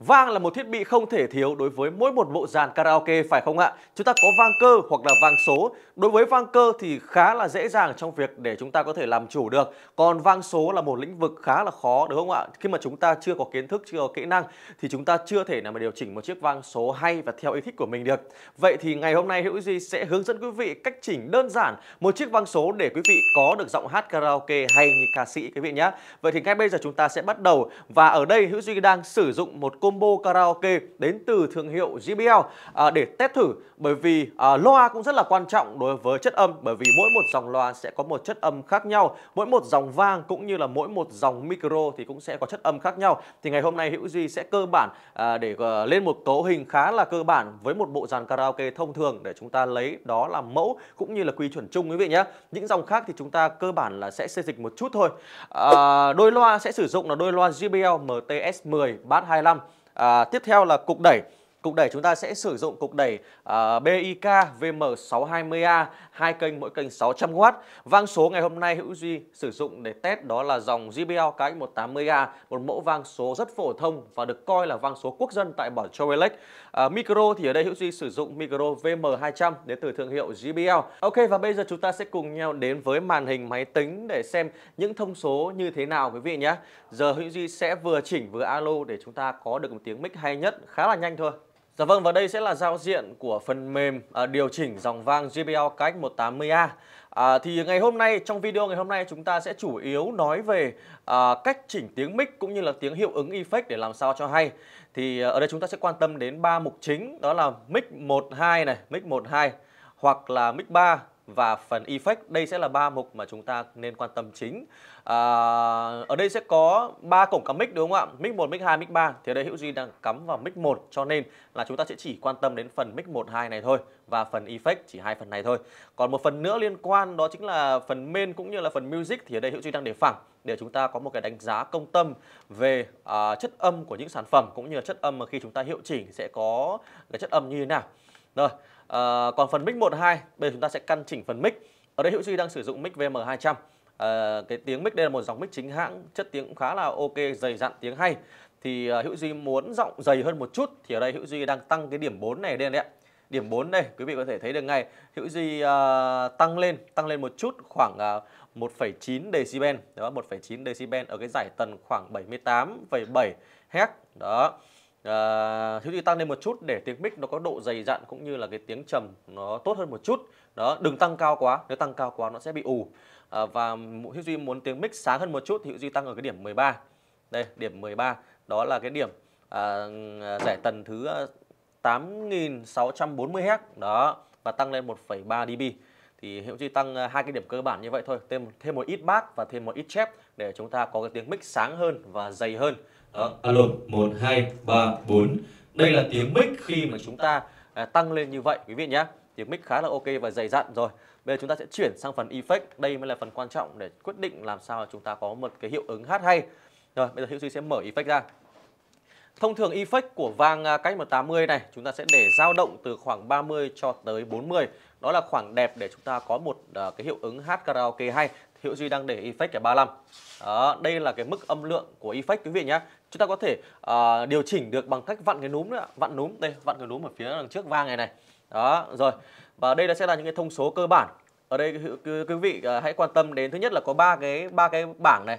Vang là một thiết bị không thể thiếu đối với mỗi một bộ dàn karaoke phải không ạ? Chúng ta có vang cơ hoặc là vang số. Đối với vang cơ thì khá là dễ dàng trong việc để chúng ta có thể làm chủ được. Còn vang số là một lĩnh vực khá là khó đúng không ạ? Khi mà chúng ta chưa có kiến thức, chưa có kỹ năng thì chúng ta chưa thể nào mà điều chỉnh một chiếc vang số hay và theo ý thích của mình được. Vậy thì ngày hôm nay Hữu Duy sẽ hướng dẫn quý vị cách chỉnh đơn giản một chiếc vang số để quý vị có được giọng hát karaoke hay như ca sĩ quý vị nhé. Vậy thì ngay bây giờ chúng ta sẽ bắt đầu và ở đây Hữu Duy đang sử dụng một combo karaoke đến từ thương hiệu JBL à, để test thử bởi vì à, loa cũng rất là quan trọng đối với chất âm bởi vì mỗi một dòng loa sẽ có một chất âm khác nhau, mỗi một dòng vang cũng như là mỗi một dòng micro thì cũng sẽ có chất âm khác nhau. Thì ngày hôm nay Hữu Duy sẽ cơ bản à, để à, lên một cấu hình khá là cơ bản với một bộ dàn karaoke thông thường để chúng ta lấy đó làm mẫu cũng như là quy chuẩn chung quý vị nhé. Những dòng khác thì chúng ta cơ bản là sẽ xây dịch một chút thôi. À, đôi loa sẽ sử dụng là đôi loa JBL MTS10 Bass 25 À, tiếp theo là cục đẩy. Cục đẩy chúng ta sẽ sử dụng cục đẩy uh, BIK VM620A, hai kênh mỗi kênh 600W. Vang số ngày hôm nay Hữu Duy sử dụng để test đó là dòng JBL KX180A, một mẫu vang số rất phổ thông và được coi là vang số quốc dân tại bản Choelec. À, micro thì ở đây Hữu Duy sử dụng micro VM200 đến từ thương hiệu JBL. Ok và bây giờ chúng ta sẽ cùng nhau đến với màn hình máy tính để xem những thông số như thế nào quý vị nhé. Giờ Hữu Duy sẽ vừa chỉnh vừa alo để chúng ta có được một tiếng mic hay nhất khá là nhanh thôi. Dạ vâng và đây sẽ là giao diện của phần mềm à, điều chỉnh dòng vang JBL KX180A à, Thì ngày hôm nay trong video ngày hôm nay chúng ta sẽ chủ yếu nói về à, cách chỉnh tiếng mic cũng như là tiếng hiệu ứng effect để làm sao cho hay thì ờ, ở đây chúng ta sẽ quan tâm đến ba mục chính đó là mic 12 này, mic 12 hoặc là mic 3 và phần effect. Đây sẽ là ba mục mà chúng ta nên quan tâm chính. À, ở đây sẽ có ba cổng cắm mic đúng không ạ? Mic 1, mic 2, mic 3. Thì ở đây Hữu Duy đang cắm vào mic 1 cho nên là chúng ta sẽ chỉ quan tâm đến phần mic 1, 2 này thôi và phần effect chỉ hai phần này thôi. Còn một phần nữa liên quan đó chính là phần main cũng như là phần music thì ở đây Hữu Duy đang để phẳng để chúng ta có một cái đánh giá công tâm về à, chất âm của những sản phẩm cũng như là chất âm mà khi chúng ta hiệu chỉnh sẽ có cái chất âm như thế nào. Rồi, À, còn phần mic 12, bây giờ chúng ta sẽ căn chỉnh phần mic. Ở đây Hữu Duy đang sử dụng mic VM200. À, ờ, cái tiếng mic đây là một dòng mic chính hãng, chất tiếng cũng khá là ok, dày dặn tiếng hay. Thì à, Hữu Duy muốn giọng dày hơn một chút thì ở đây Hữu Duy đang tăng cái điểm 4 này lên đấy ạ. Điểm 4 đây, quý vị có thể thấy được ngay. Hữu Duy à, tăng lên, tăng lên một chút khoảng à, 1,9 decibel, đó 1,9 decibel ở cái giải tần khoảng 78,7 Hz. Đó à, ờ, thiếu đi tăng lên một chút để tiếng mic nó có độ dày dặn cũng như là cái tiếng trầm nó tốt hơn một chút đó đừng tăng cao quá nếu tăng cao quá nó sẽ bị ù à, và hữu duy muốn tiếng mic sáng hơn một chút thì hữu duy tăng ở cái điểm 13 đây điểm 13 đó là cái điểm à, à giải tần thứ 8.640 ờ, Hz đó và tăng lên 1,3 dB thì hiệu duy tăng hai cái điểm cơ bản như vậy thôi thêm thêm một ít bát và thêm một ít chép để chúng ta có cái tiếng mic sáng hơn và dày hơn Ờ, alo 1 2 3 4. Đây là tiếng mic khi mà chúng ta à, tăng lên như vậy quý vị nhé. Tiếng mic khá là ok và dày dặn rồi. Bây giờ chúng ta sẽ chuyển sang phần effect. Đây mới là phần quan trọng để quyết định làm sao chúng ta có một cái hiệu ứng hát hay. Rồi, bây giờ Hữu Duy sẽ mở effect ra. Thông thường effect của vang à, cách 180 này chúng ta sẽ để dao động từ khoảng 30 cho tới 40. Đó là khoảng đẹp để chúng ta có một à, cái hiệu ứng hát karaoke hay. Hiệu Duy đang để effect là 35 đó, đây là cái mức âm lượng của effect quý vị nhé chúng ta có thể uh, điều chỉnh được bằng cách vặn cái núm nữa vặn núm đây vặn cái núm ở phía đằng trước vang này này đó rồi và đây là sẽ là những cái thông số cơ bản ở đây quý vị uh, hãy quan tâm đến thứ nhất là có ba cái ba cái bảng này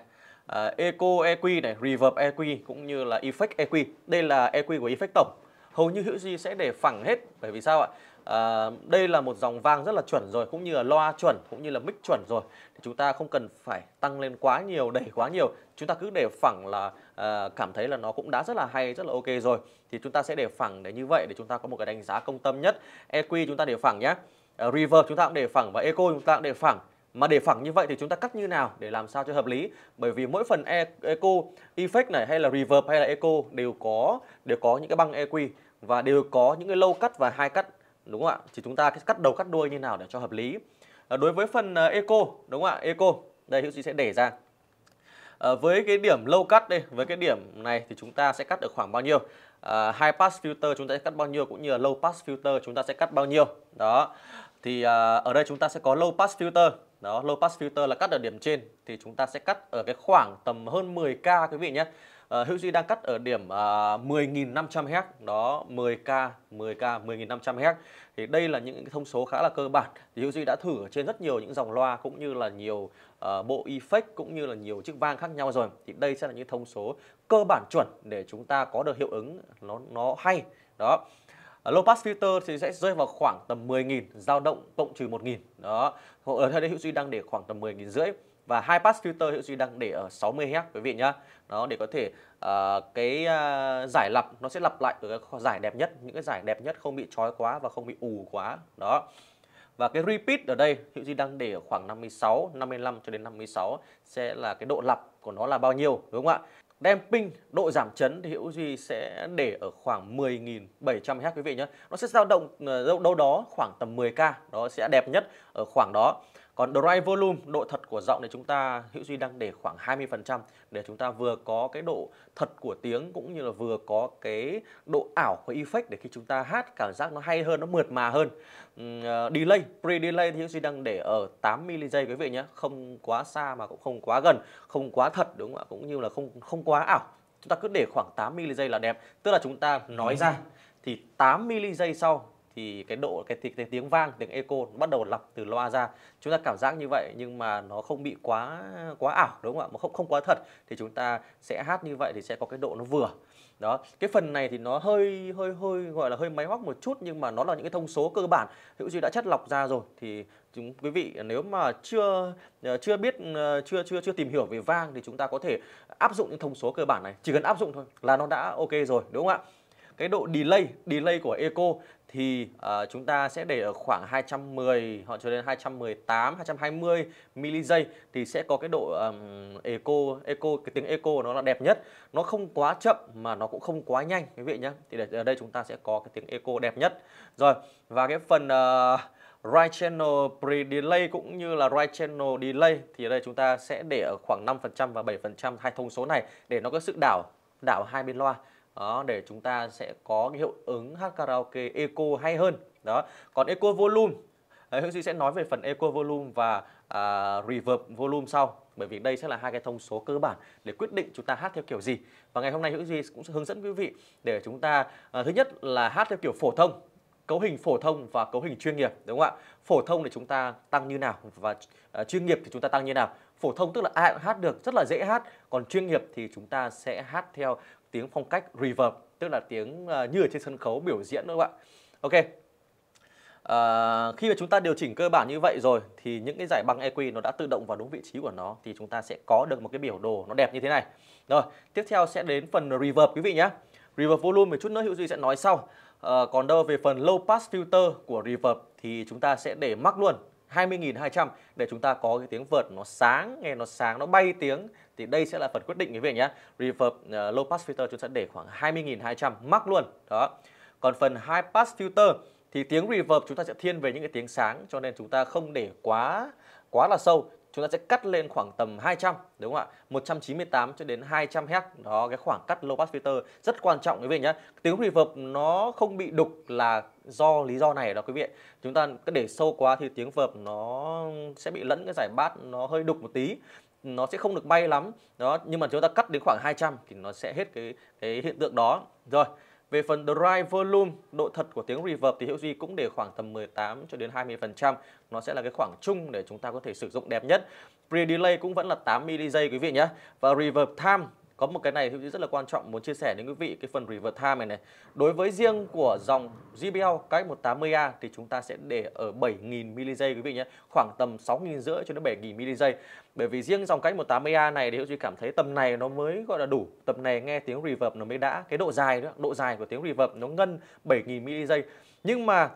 uh, eco EQ này reverb EQ cũng như là effect EQ đây là EQ của effect tổng hầu như hữu duy sẽ để phẳng hết bởi vì sao ạ Ờ, đây là một dòng vang rất là chuẩn rồi cũng như là loa chuẩn cũng như là mic chuẩn rồi thì chúng ta không cần phải tăng lên quá nhiều đẩy quá nhiều chúng ta cứ để phẳng là à, cảm thấy là nó cũng đã rất là hay rất là ok rồi thì chúng ta sẽ để phẳng để như vậy để chúng ta có một cái đánh giá công tâm nhất EQ chúng ta để phẳng nhé à, ờ, reverb chúng ta cũng để phẳng và echo chúng ta cũng để phẳng mà để phẳng như vậy thì chúng ta cắt như nào để làm sao cho hợp lý bởi vì mỗi phần e, echo effect này hay là reverb hay là echo đều có đều có những cái băng EQ và đều có những cái lâu cắt và hai cắt đúng không ạ thì chúng ta cắt đầu cắt đuôi như nào để cho hợp lý à, đối với phần uh, eco đúng không ạ eco đây hữu sĩ sẽ để ra à, với cái điểm low cut đây với cái điểm này thì chúng ta sẽ cắt được khoảng bao nhiêu à, high pass filter chúng ta sẽ cắt bao nhiêu cũng như là low pass filter chúng ta sẽ cắt bao nhiêu đó thì à, ở đây chúng ta sẽ có low pass filter đó low pass filter là cắt ở điểm trên thì chúng ta sẽ cắt ở cái khoảng tầm hơn 10k quý vị nhé uh, Hữu Duy đang cắt ở điểm uh, 10.500 Hz đó 10k 10k 10.500 Hz thì đây là những thông số khá là cơ bản thì Hữu Duy đã thử ở trên rất nhiều những dòng loa cũng như là nhiều uh, bộ effect cũng như là nhiều chiếc vang khác nhau rồi thì đây sẽ là những thông số cơ bản chuẩn để chúng ta có được hiệu ứng nó nó hay đó ờ, low pass filter thì sẽ rơi vào khoảng tầm 10.000 dao động cộng trừ 1.000 đó ở đây Hữu Duy đang để khoảng tầm 10.000 rưỡi và hai pass filter hiệu duy đang để ở 60 Hz quý vị nhá. Đó để có thể uh, cái uh, giải lập nó sẽ lặp lại ở cái giải đẹp nhất, những cái giải đẹp nhất không bị chói quá và không bị ù quá. Đó. Và cái repeat ở đây hiệu duy đang để ở khoảng 56, 55 cho đến 56 sẽ là cái độ lặp của nó là bao nhiêu đúng không ạ? damping độ giảm chấn thì hiệu Duy sẽ để ở khoảng 10.700 Hz quý vị nhé. Nó sẽ dao động ờ, đâu đó khoảng tầm 10k, đó sẽ đẹp nhất ở khoảng đó. Còn dry volume, độ thật của giọng thì chúng ta Hữu Duy đang để khoảng 20% để chúng ta vừa có cái độ thật của tiếng cũng như là vừa có cái độ ảo của effect để khi chúng ta hát cảm giác nó hay hơn, nó mượt mà hơn. Uh, delay, pre-delay thì Hữu Duy đang để ở 8 ms quý vị nhé, không quá xa mà cũng không quá gần, không quá thật đúng không ạ? Cũng như là không không quá ảo. Chúng ta cứ để khoảng 8 ms là đẹp, tức là chúng ta nói ra thì 8 ms sau thì cái độ cái, cái, cái tiếng vang tiếng echo bắt đầu lọc từ loa ra chúng ta cảm giác như vậy nhưng mà nó không bị quá quá ảo đúng không ạ mà không không quá thật thì chúng ta sẽ hát như vậy thì sẽ có cái độ nó vừa đó cái phần này thì nó hơi hơi hơi gọi là hơi máy móc một chút nhưng mà nó là những cái thông số cơ bản hữu duy đã chất lọc ra rồi thì chúng quý vị nếu mà chưa ờ, chưa biết ờ, chưa chưa chưa tìm hiểu về vang thì chúng ta có thể áp dụng những thông số cơ bản này chỉ cần áp dụng thôi là nó đã ok rồi đúng không ạ cái độ delay delay của eco thì uh, chúng ta sẽ để ở khoảng 210 họ cho đến 218 220 mili giây thì sẽ có cái độ um, eco eco cái tiếng eco nó là đẹp nhất nó không quá chậm mà nó cũng không quá nhanh quý vị nhé thì để, ở đây chúng ta sẽ có cái tiếng eco đẹp nhất rồi và cái phần uh, Right Channel Pre-Delay cũng như là Right Channel Delay thì ở đây chúng ta sẽ để ở khoảng 5% và 7% hai thông số này để nó có sự đảo đảo hai bên loa đó để chúng ta sẽ có cái hiệu ứng hát karaoke eco hay hơn đó còn eco volume Đấy, Hương Duy sẽ nói về phần Eco Volume và à, Reverb Volume sau bởi vì đây sẽ là hai cái thông số cơ bản để quyết định chúng ta hát theo kiểu gì và ngày hôm nay Hương Duy cũng sẽ hướng dẫn quý vị để chúng ta à, thứ nhất là hát theo kiểu phổ thông cấu hình phổ thông và cấu hình chuyên nghiệp đúng không ạ phổ thông thì chúng ta tăng như nào và à, chuyên nghiệp thì chúng ta tăng như nào phổ thông tức là ai cũng hát được rất là dễ hát còn chuyên nghiệp thì chúng ta sẽ hát theo tiếng phong cách reverb tức là tiếng ờ, như ở trên sân khấu biểu diễn nữa các bạn ok à, khi mà chúng ta điều chỉnh cơ bản như vậy rồi thì những cái giải băng EQ nó đã tự động vào đúng vị trí của nó thì chúng ta sẽ có được một cái biểu đồ nó đẹp như thế này rồi tiếp theo sẽ đến phần reverb quý vị nhé reverb volume một chút nữa hữu duy sẽ nói sau à, còn đâu về phần low pass filter của reverb thì chúng ta sẽ để mắc luôn 20.200 để chúng ta có cái tiếng vợt nó sáng, nghe nó sáng, nó bay tiếng thì đây sẽ là phần quyết định quý vị nhé. Reverb uh, low pass filter chúng ta để khoảng 20.200 mắc luôn. Đó. Còn phần high pass filter thì tiếng reverb chúng ta sẽ thiên về những cái tiếng sáng cho nên chúng ta không để quá quá là sâu chúng ta sẽ cắt lên khoảng tầm 200 đúng không ạ 198 cho đến 200 Hz đó cái khoảng cắt low pass filter rất quan trọng quý vị nhé tiếng reverb nó không bị đục là do lý do này đó quý vị chúng ta cứ để sâu quá thì tiếng verb nó sẽ bị lẫn cái giải bát nó hơi đục một tí nó sẽ không được bay lắm đó nhưng mà chúng ta cắt đến khoảng 200 thì nó sẽ hết cái cái hiện tượng đó rồi về phần drive volume, độ thật của tiếng reverb thì hiệu Duy cũng để khoảng tầm 18 cho đến 20%, nó sẽ là cái khoảng chung để chúng ta có thể sử dụng đẹp nhất. Pre-delay cũng vẫn là 8 mili giây quý vị nhé. Và reverb time có một cái này hữu rất là quan trọng muốn chia sẻ đến quý vị cái phần river time này này đối với riêng của dòng JBL cái 180A thì chúng ta sẽ để ở 7.000 mili quý vị nhé khoảng tầm 6.000 rưỡi cho đến 7.000 mili bởi vì riêng dòng cách 180A này thì tôi cảm thấy tầm này nó mới gọi là đủ tầm này nghe tiếng reverb nó mới đã cái độ dài đó độ dài của tiếng reverb nó ngân 7.000 mili nhưng mà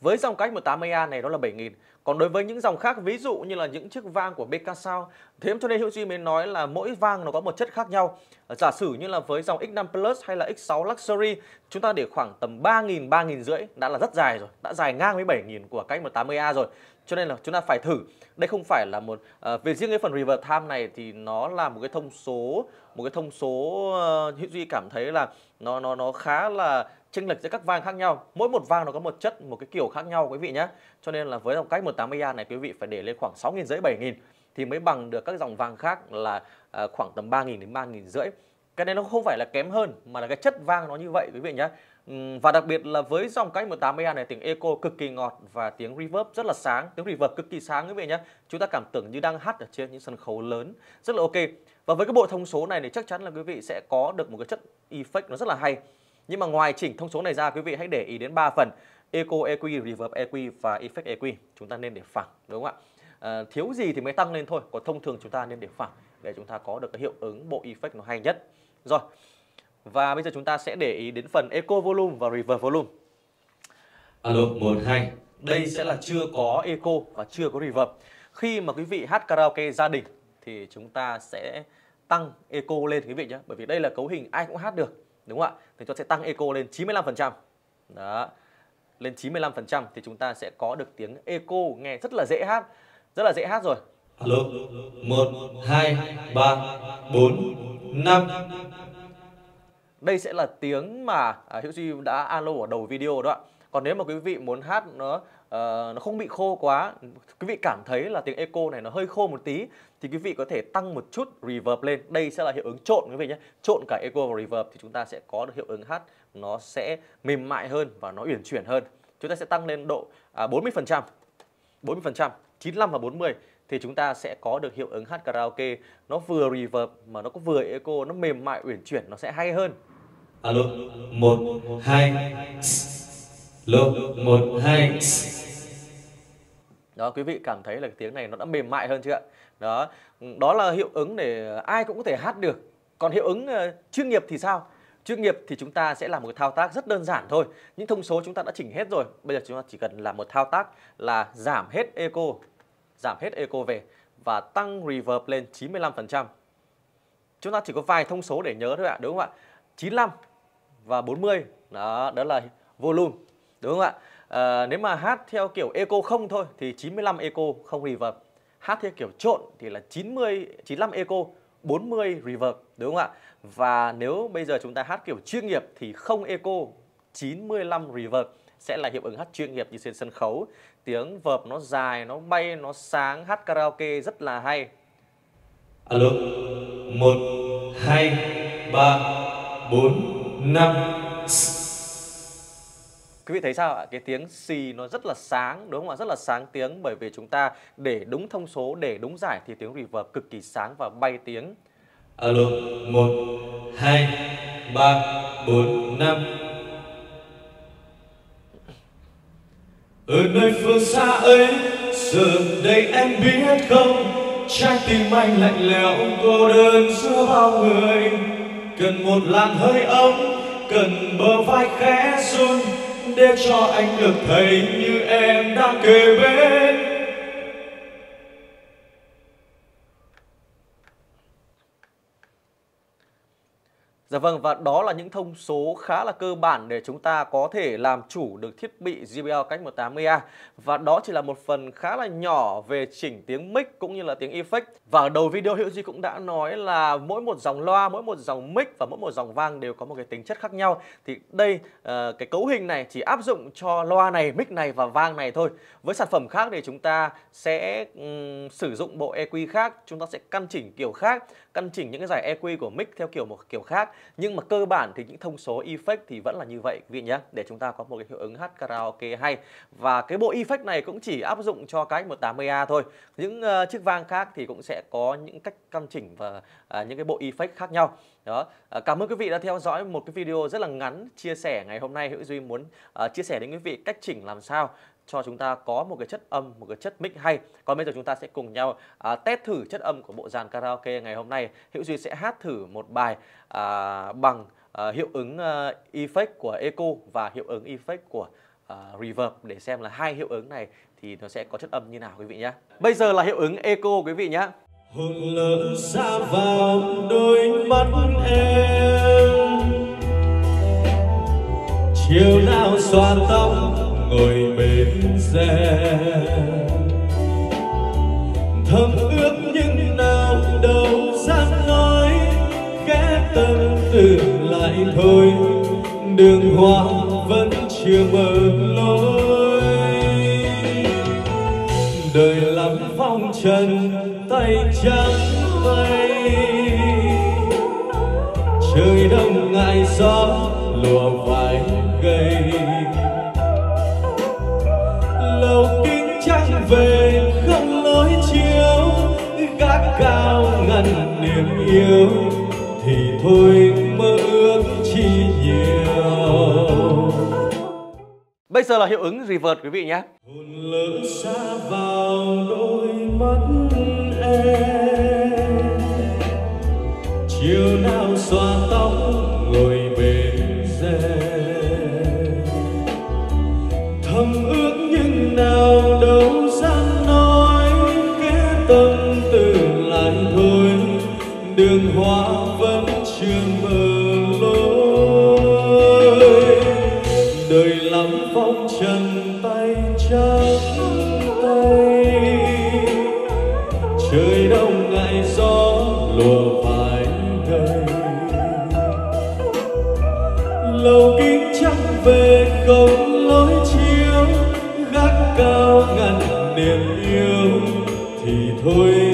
với dòng cách 180A này nó là 7.000 còn đối với những dòng khác ví dụ như là những chiếc vang của BK Sao thế cho nên Hữu Duy mới nói là mỗi vang nó có một chất khác nhau. Giả sử như là với dòng X5 Plus hay là X6 Luxury chúng ta để khoảng tầm 3.000 3.000 rưỡi đã là rất dài rồi, đã dài ngang với 7.000 của cách 180A rồi cho nên là chúng ta phải thử đây không phải là một uh, về riêng cái phần river time này thì nó là một cái thông số một cái thông số uh, ờ, hữu duy cảm thấy là nó nó nó khá là chênh lệch giữa các vang khác nhau mỗi một vang nó có một chất một cái kiểu khác nhau quý vị nhé cho nên là với dòng cách 180 a này quý vị phải để lên khoảng sáu nghìn rưỡi bảy nghìn thì mới bằng được các dòng vàng khác là uh, khoảng tầm ba nghìn đến ba nghìn rưỡi cái này nó không phải là kém hơn mà là cái chất vang nó như vậy quý vị nhé và đặc biệt là với dòng cách 180A này tiếng echo cực kỳ ngọt và tiếng reverb rất là sáng, tiếng reverb cực kỳ sáng quý vị nhé. Chúng ta cảm tưởng như đang hát ở trên những sân khấu lớn, rất là ok. Và với cái bộ thông số này thì chắc chắn là quý vị sẽ có được một cái chất effect nó rất là hay. Nhưng mà ngoài chỉnh thông số này ra quý vị hãy để ý đến 3 phần Eco EQ, Reverb EQ và Effect EQ Chúng ta nên để phẳng đúng không ạ à, Thiếu gì thì mới tăng lên thôi Còn thông thường chúng ta nên để phẳng Để chúng ta có được cái hiệu ứng bộ effect nó hay nhất Rồi và bây giờ chúng ta sẽ để ý đến phần Eco Volume và Reverb Volume. Alo, 1, 2. Đây sẽ là chưa có Eco và chưa có Reverb. Khi mà quý vị hát karaoke gia đình thì chúng ta sẽ tăng Eco lên quý vị nhé. Bởi vì đây là cấu hình ai cũng hát được. Đúng không ạ? Thì chúng ta sẽ tăng Eco lên 95%. Đó. Lên 95% thì chúng ta sẽ có được tiếng Eco nghe rất là dễ hát. Rất là dễ hát rồi. Alo, 1, 2, 3, 4, 5, đây sẽ là tiếng mà à, Hữu Duy đã alo ở đầu video đó ạ. Còn nếu mà quý vị muốn hát nó uh, nó không bị khô quá, quý vị cảm thấy là tiếng echo này nó hơi khô một tí thì quý vị có thể tăng một chút reverb lên. Đây sẽ là hiệu ứng trộn quý vị nhé. Trộn cả echo và reverb thì chúng ta sẽ có được hiệu ứng hát nó sẽ mềm mại hơn và nó uyển chuyển hơn. Chúng ta sẽ tăng lên độ à, 40%. 40%, 95 và 40 thì chúng ta sẽ có được hiệu ứng hát karaoke nó vừa reverb mà nó có vừa echo nó mềm mại uyển chuyển nó sẽ hay hơn alo một hai alo một hai đó quý vị cảm thấy là cái tiếng này nó đã mềm mại hơn chưa ạ đó đó là hiệu ứng để ai cũng có thể hát được còn hiệu ứng ờ, chuyên nghiệp thì sao chuyên nghiệp thì chúng ta sẽ làm một thao tác rất đơn giản thôi những thông số chúng ta đã chỉnh hết rồi bây giờ chúng ta chỉ cần làm một thao tác là giảm hết echo giảm hết eco về và tăng reverb lên 95%. Chúng ta chỉ có vài thông số để nhớ thôi ạ, đúng không ạ? 95 và 40 đó, đó là volume, đúng không ạ? À, nếu mà hát theo kiểu eco không thôi thì 95 eco không reverb. Hát theo kiểu trộn thì là 90 95 eco 40 reverb đúng không ạ? Và nếu bây giờ chúng ta hát kiểu chuyên nghiệp thì không eco 95 reverb sẽ là hiệu ứng hát chuyên nghiệp như trên sân khấu. Tiếng vợp nó dài, nó bay, nó sáng, hát karaoke rất là hay. Alo, một hai ba bốn năm. Quý vị thấy sao ạ? Cái tiếng xì nó rất là sáng, đúng không ạ? Rất là sáng tiếng bởi vì chúng ta để đúng thông số, để đúng giải thì tiếng reverb cực kỳ sáng và bay tiếng. Alo, một hai ba bốn năm. ở nơi phương xa ấy giờ đây em biết không trái tim anh lạnh lẽo cô đơn giữa bao người cần một làn hơi ấm cần bờ vai khẽ run để cho anh được thấy như em đang kề bên Dạ vâng và đó là những thông số khá là cơ bản để chúng ta có thể làm chủ được thiết bị JBL Cách 180A và đó chỉ là một phần khá là nhỏ về chỉnh tiếng mic cũng như là tiếng effect. Và ở đầu video hiệu Duy cũng đã nói là mỗi một dòng loa, mỗi một dòng mic và mỗi một dòng vang đều có một cái tính chất khác nhau. Thì đây ờ, cái cấu hình này chỉ áp dụng cho loa này, mic này và vang này thôi. Với sản phẩm khác thì chúng ta sẽ um, sử dụng bộ EQ khác, chúng ta sẽ căn chỉnh kiểu khác, căn chỉnh những cái giải EQ của mic theo kiểu một kiểu khác nhưng mà cơ bản thì những thông số effect thì vẫn là như vậy quý vị nhé để chúng ta có một cái hiệu ứng hát karaoke hay và cái bộ effect này cũng chỉ áp dụng cho cái 180A thôi những uh, chiếc vang khác thì cũng sẽ có những cách căn chỉnh và uh, những cái bộ effect khác nhau đó uh, cảm ơn quý vị đã theo dõi một cái video rất là ngắn chia sẻ ngày hôm nay hữu duy muốn uh, chia sẻ đến quý vị cách chỉnh làm sao cho chúng ta có một cái chất âm, một cái chất mic hay. Còn bây giờ chúng ta sẽ cùng nhau à, test thử chất âm của bộ dàn karaoke ngày hôm nay. Hữu Duy sẽ hát thử một bài à, bằng à, hiệu ứng à, effect của echo và hiệu ứng effect của à, reverb để xem là hai hiệu ứng này thì nó sẽ có chất âm như nào quý vị nhé. Bây giờ là hiệu ứng echo quý vị nhé. Hồn lỡ xa vào đôi mắt em Chiều nào xoa tóc người bên xe thầm ước những nào đầu dám nói kẽ tâm tư lại thôi đường hoang vẫn chưa mở lối đời lắm phong trần tay trắng mây trời đông ngại gió lùa vài cây tiếng yêu thì thôi mơ ước chi nhiều bây giờ là hiệu ứng reverse quý vị nhé hồn lỡ xa vào đôi mắt em chiều nào xoan yêu thì thôi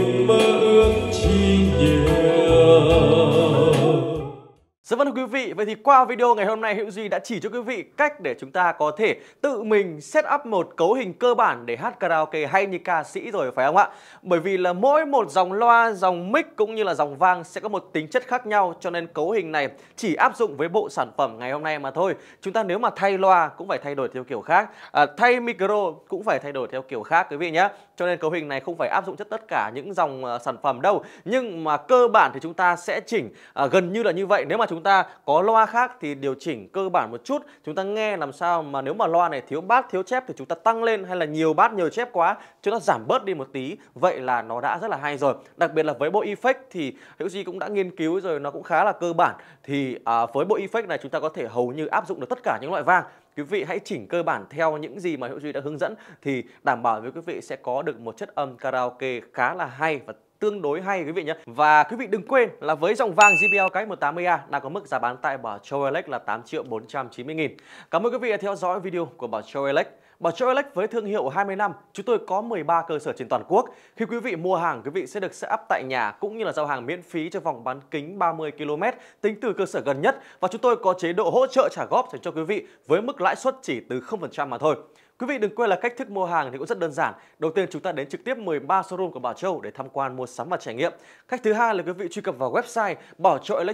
Dạ vâng thưa quý vị, vậy thì qua video ngày hôm nay Hữu Duy đã chỉ cho quý vị cách để chúng ta có thể tự mình set up một cấu hình cơ bản để hát karaoke hay như ca sĩ rồi phải không ạ? Bởi vì là mỗi một dòng loa, dòng mic cũng như là dòng vang sẽ có một tính chất khác nhau cho nên cấu hình này chỉ áp dụng với bộ sản phẩm ngày hôm nay mà thôi. Chúng ta nếu mà thay loa cũng phải thay đổi theo kiểu khác, à, thay micro cũng phải thay đổi theo kiểu khác quý vị nhé cho nên cấu hình này không phải áp dụng cho tất cả những dòng ờ, sản phẩm đâu nhưng mà cơ bản thì chúng ta sẽ chỉnh à, gần như là như vậy nếu mà chúng ta có loa khác thì điều chỉnh cơ bản một chút chúng ta nghe làm sao mà nếu mà loa này thiếu bát thiếu chép thì chúng ta tăng lên hay là nhiều bát nhiều chép quá chúng ta giảm bớt đi một tí vậy là nó đã rất là hay rồi đặc biệt là với bộ effect thì hữu duy cũng đã nghiên cứu rồi nó cũng khá là cơ bản thì à, với bộ effect này chúng ta có thể hầu như áp dụng được tất cả những loại vang quý vị hãy chỉnh cơ bản theo những gì mà Hữu Duy đã hướng dẫn thì đảm bảo với quý vị sẽ có được một chất âm karaoke khá là hay và tương đối hay quý vị nhé. Và quý vị đừng quên là với dòng vàng JBL KX180A đang có mức giá bán tại Bảo Châu Elect là 8 triệu 490 nghìn. Cảm ơn quý vị đã theo dõi video của Bảo Châu Elect. Bảo Châu Elect với thương hiệu 20 năm, chúng tôi có 13 cơ sở trên toàn quốc. Khi quý vị mua hàng, quý vị sẽ được set up tại nhà cũng như là giao hàng miễn phí cho vòng bán kính 30 km tính từ cơ sở gần nhất và chúng tôi có chế độ hỗ trợ trả góp dành cho quý vị với mức lãi suất chỉ từ 0% mà thôi. Quý vị đừng quên là cách thức mua hàng thì cũng rất đơn giản. Đầu tiên chúng ta đến trực tiếp 13 showroom của Bảo Châu để tham quan mua sắm và trải nghiệm. Cách thứ hai là quý vị truy cập vào website bảo.elec.com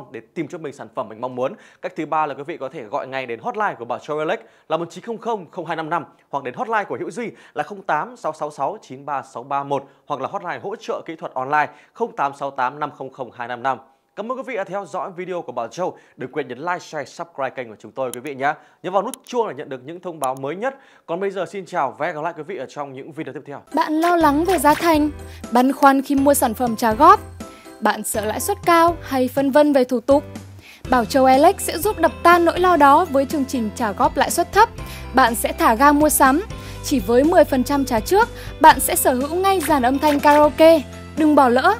châu để tìm cho mình sản phẩm mình mong muốn. Cách thứ ba là quý vị có thể gọi ngay đến hotline của Bảo Châu Elec là 1900 0255 hoặc đến hotline của Hữu Duy là 08 666 hoặc là hotline hỗ trợ kỹ thuật online 0868 500 255. Cảm ơn quý vị đã theo dõi video của Bảo Châu. Đừng quên nhấn like, share, subscribe kênh của chúng tôi quý vị nhé. Nhấn vào nút chuông để nhận được những thông báo mới nhất. Còn bây giờ xin chào và hẹn gặp lại quý vị ở trong những video tiếp theo. Bạn lo lắng về giá thành, băn khoăn khi mua sản phẩm trả góp, bạn sợ lãi suất cao hay phân vân về thủ tục. Bảo Châu Alex sẽ giúp đập tan nỗi lo đó với chương trình trả góp lãi suất thấp. Bạn sẽ thả ga mua sắm. Chỉ với 10% trả trước, bạn sẽ sở hữu ngay dàn âm thanh karaoke. Đừng bỏ lỡ,